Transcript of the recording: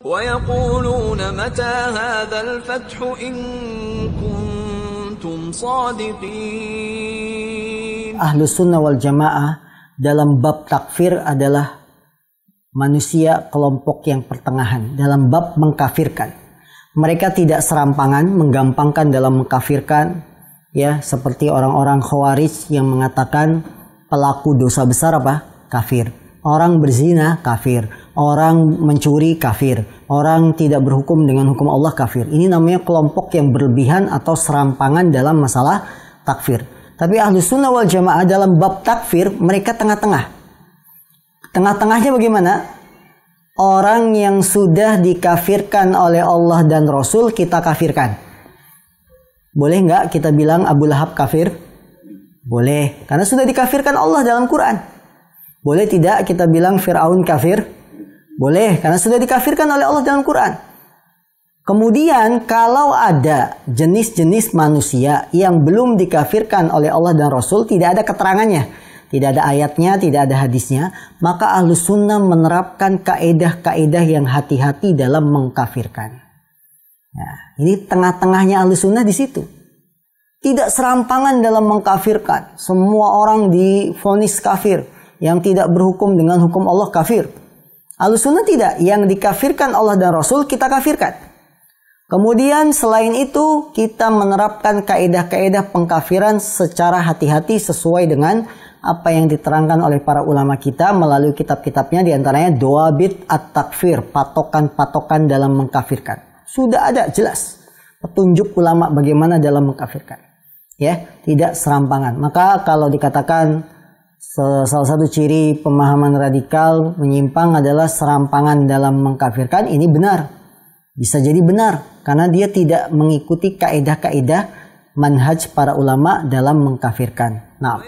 ويقولون متى هذا الفتح dalam bab takfir adalah manusia kelompok yang pertengahan dalam bab mengkafirkan. Mereka tidak serampangan menggampangkan dalam mengkafirkan ya seperti orang-orang khawarij yang mengatakan pelaku dosa besar apa? kafir. Orang berzina kafir, orang mencuri kafir, orang tidak berhukum dengan hukum Allah kafir. Ini namanya kelompok yang berlebihan atau serampangan dalam masalah takfir. Tapi ahlu sunnah wal jamaah dalam bab takfir mereka tengah-tengah. Tengah-tengahnya bagaimana? Orang yang sudah dikafirkan oleh Allah dan Rasul kita kafirkan. Boleh nggak kita bilang Abu Lahab kafir? Boleh, karena sudah dikafirkan Allah dalam Quran. Boleh tidak kita bilang Fir'aun kafir? Boleh, karena sudah dikafirkan oleh Allah dalam Quran. Kemudian kalau ada jenis-jenis manusia yang belum dikafirkan oleh Allah dan Rasul, tidak ada keterangannya. Tidak ada ayatnya, tidak ada hadisnya. Maka ahlu sunnah menerapkan kaedah-kaedah yang hati-hati dalam mengkafirkan. Nah, ini tengah-tengahnya ahlu sunnah di situ tidak serampangan dalam mengkafirkan. Semua orang difonis kafir yang tidak berhukum dengan hukum Allah kafir. Al-Sunnah tidak, yang dikafirkan Allah dan Rasul kita kafirkan. Kemudian selain itu kita menerapkan kaedah-kaedah pengkafiran secara hati-hati sesuai dengan apa yang diterangkan oleh para ulama kita melalui kitab-kitabnya diantaranya doabit at-takfir, patokan-patokan dalam mengkafirkan. Sudah ada jelas petunjuk ulama bagaimana dalam mengkafirkan. Ya, tidak serampangan. Maka kalau dikatakan Salah satu ciri pemahaman radikal menyimpang adalah serampangan dalam mengkafirkan. Ini benar, bisa jadi benar karena dia tidak mengikuti kaedah-kaedah manhaj para ulama dalam mengkafirkan. Nah.